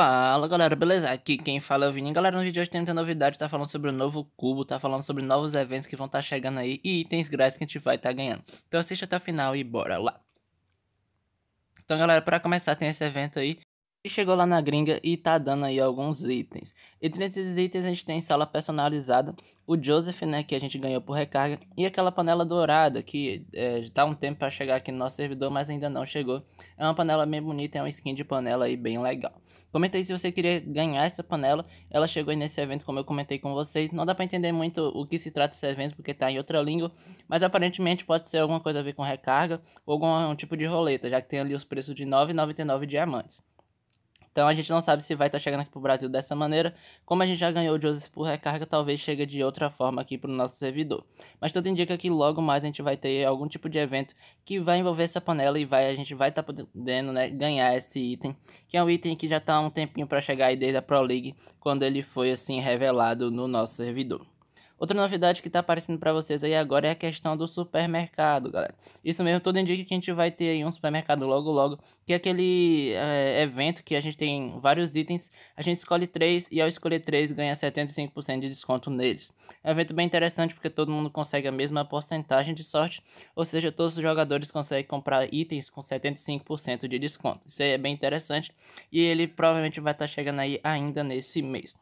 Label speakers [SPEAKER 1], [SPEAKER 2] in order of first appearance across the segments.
[SPEAKER 1] Fala galera, beleza? Aqui quem fala é o Vini. Galera, no vídeo de hoje tem muita novidade, tá falando sobre o novo cubo, tá falando sobre novos eventos que vão estar tá chegando aí e itens grátis que a gente vai estar tá ganhando. Então assiste até o final e bora lá. Então galera, para começar tem esse evento aí e chegou lá na gringa e tá dando aí alguns itens. Entre esses itens a gente tem sala personalizada, o Joseph, né, que a gente ganhou por recarga, e aquela panela dourada, que é, tá um tempo para chegar aqui no nosso servidor, mas ainda não chegou. É uma panela bem bonita, é uma skin de panela aí bem legal. Comenta aí se você queria ganhar essa panela, ela chegou aí nesse evento como eu comentei com vocês. Não dá pra entender muito o que se trata esse evento, porque tá em outra língua, mas aparentemente pode ser alguma coisa a ver com recarga, ou algum tipo de roleta, já que tem ali os preços de 9,99 diamantes. Então a gente não sabe se vai estar tá chegando aqui para o Brasil dessa maneira. Como a gente já ganhou o Joseph por recarga, talvez chegue de outra forma aqui para o nosso servidor. Mas tudo indica que logo mais a gente vai ter algum tipo de evento que vai envolver essa panela e vai, a gente vai estar tá podendo né, ganhar esse item, que é um item que já está há um tempinho para chegar aí desde a Pro League, quando ele foi assim revelado no nosso servidor. Outra novidade que tá aparecendo para vocês aí agora é a questão do supermercado, galera. Isso mesmo, tudo indica que a gente vai ter aí um supermercado logo logo, que é aquele é, evento que a gente tem vários itens, a gente escolhe três e ao escolher três ganha 75% de desconto neles. É um evento bem interessante porque todo mundo consegue a mesma porcentagem de sorte, ou seja, todos os jogadores conseguem comprar itens com 75% de desconto. Isso aí é bem interessante e ele provavelmente vai estar tá chegando aí ainda nesse mês.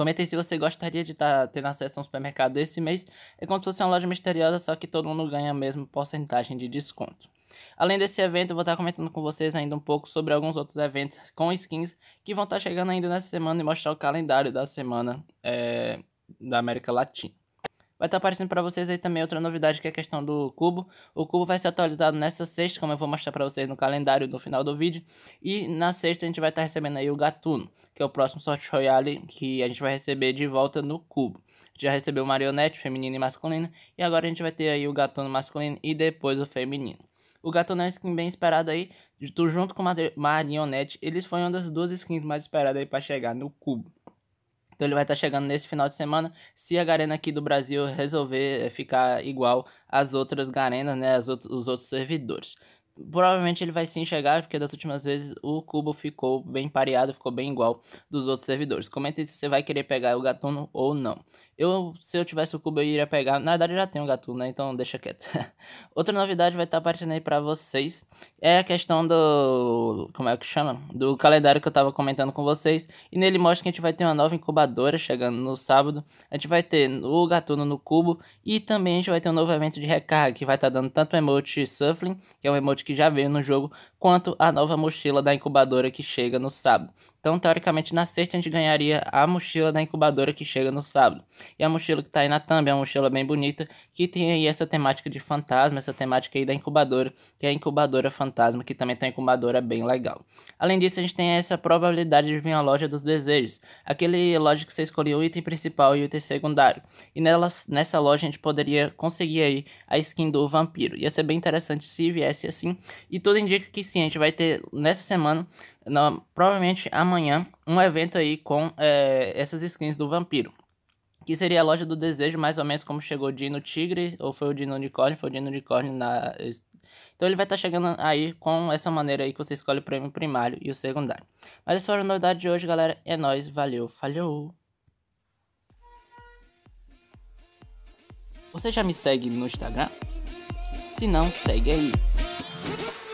[SPEAKER 1] Comente se você gostaria de estar tá tendo acesso a um supermercado esse mês. É como se fosse uma loja misteriosa, só que todo mundo ganha a mesma porcentagem de desconto. Além desse evento, eu vou estar tá comentando com vocês ainda um pouco sobre alguns outros eventos com skins que vão estar tá chegando ainda nessa semana e mostrar o calendário da semana é, da América Latina. Vai estar tá aparecendo para vocês aí também outra novidade que é a questão do cubo. O cubo vai ser atualizado nessa sexta, como eu vou mostrar para vocês no calendário no final do vídeo. E na sexta a gente vai estar tá recebendo aí o Gatuno, que é o próximo Sorte Royale que a gente vai receber de volta no cubo. Já recebeu marionete feminina e masculina, e agora a gente vai ter aí o Gatuno masculino e depois o feminino. O Gatuno é uma skin bem esperada aí, junto com marionete eles foram uma das duas skins mais esperadas aí para chegar no cubo. Então ele vai estar tá chegando nesse final de semana. Se a Garena aqui do Brasil resolver ficar igual às outras Garenas, né? Os outros servidores provavelmente ele vai se enxergar, porque das últimas vezes o cubo ficou bem pareado, ficou bem igual dos outros servidores. aí se você vai querer pegar o gatuno ou não. Eu, se eu tivesse o cubo, eu iria pegar. Na verdade, eu já tenho o gatuno, né? Então deixa quieto. Outra novidade vai estar aparecendo aí pra vocês é a questão do. Como é que chama? Do calendário que eu tava comentando com vocês. E nele mostra que a gente vai ter uma nova incubadora chegando no sábado. A gente vai ter o gatuno no cubo e também a gente vai ter um novo evento de recarga que vai estar dando tanto o emote Suffling, que é um emote que que já veio no jogo, quanto a nova mochila da incubadora que chega no sábado. Então, teoricamente, na sexta a gente ganharia a mochila da incubadora que chega no sábado. E a mochila que está aí na thumb é uma mochila bem bonita, que tem aí essa temática de fantasma, essa temática aí da incubadora, que é a incubadora fantasma, que também tem uma incubadora bem legal. Além disso, a gente tem essa probabilidade de vir a loja dos desejos, aquele loja que você escolheu o item principal e o item secundário. E nelas, nessa loja a gente poderia conseguir aí a skin do vampiro. Ia ser bem interessante se viesse assim assim. E tudo indica que sim, a gente vai ter nessa semana, na, provavelmente amanhã, um evento aí com é, essas skins do vampiro. Que seria a loja do desejo, mais ou menos como chegou o Dino Tigre, ou foi o Dino Unicórnio, foi o Dino Unicórnio na. Então ele vai estar tá chegando aí com essa maneira aí que você escolhe o prêmio primário e o secundário. Mas essa foi a novidade de hoje, galera. É nóis, valeu, falhou! Você já me segue no Instagram? Se não, segue aí. Thank you.